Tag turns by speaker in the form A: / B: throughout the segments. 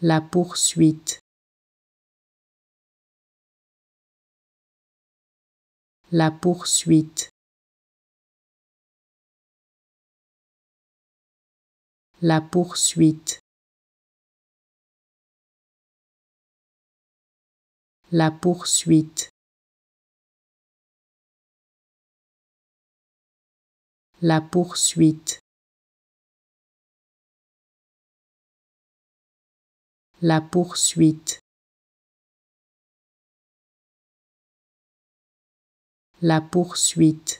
A: la poursuite, la poursuite, la poursuite, la poursuite. La poursuite. la poursuite, la poursuite,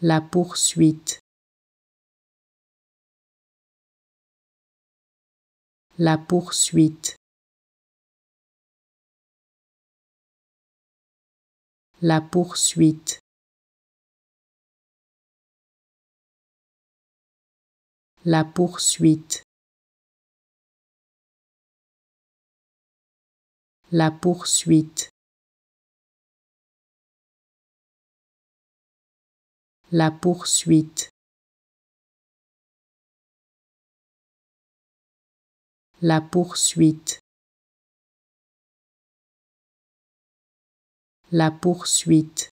A: la poursuite, la poursuite. La poursuite. la poursuite, la poursuite, la poursuite, la poursuite, la poursuite.